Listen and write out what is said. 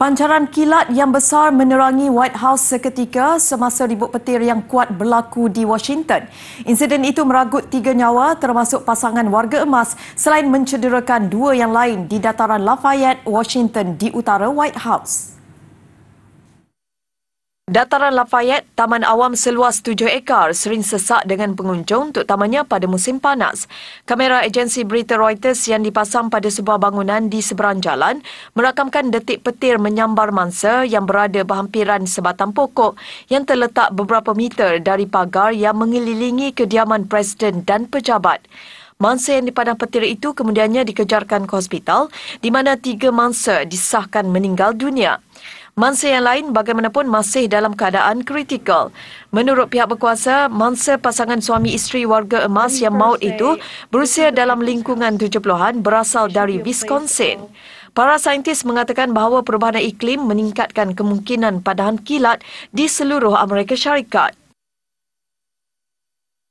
Pancaran kilat yang besar menerangi White House seketika semasa ribut petir yang kuat berlaku di Washington. Insiden itu meragut tiga nyawa termasuk pasangan warga emas selain mencederakan dua yang lain di dataran Lafayette, Washington di utara White House. Dataran Lafayette, taman awam seluas 7 ekar sering sesak dengan pengunjung untuk tamannya pada musim panas. Kamera agensi berita Reuters yang dipasang pada sebuah bangunan di seberang jalan merakamkan detik petir menyambar mangsa yang berada berhampiran sebatang pokok yang terletak beberapa meter dari pagar yang mengelilingi kediaman presiden dan pejabat. Mangsa yang dipadam petir itu kemudiannya dikejarkan ke hospital di mana tiga mangsa disahkan meninggal dunia. Mangsa yang lain bagaimanapun masih dalam keadaan kritikal. Menurut pihak berkuasa, mangsa pasangan suami isteri warga emas yang maut itu berusia dalam lingkungan 70-an berasal dari Wisconsin. Para saintis mengatakan bahawa perubahan iklim meningkatkan kemungkinan padahan kilat di seluruh Amerika Syarikat.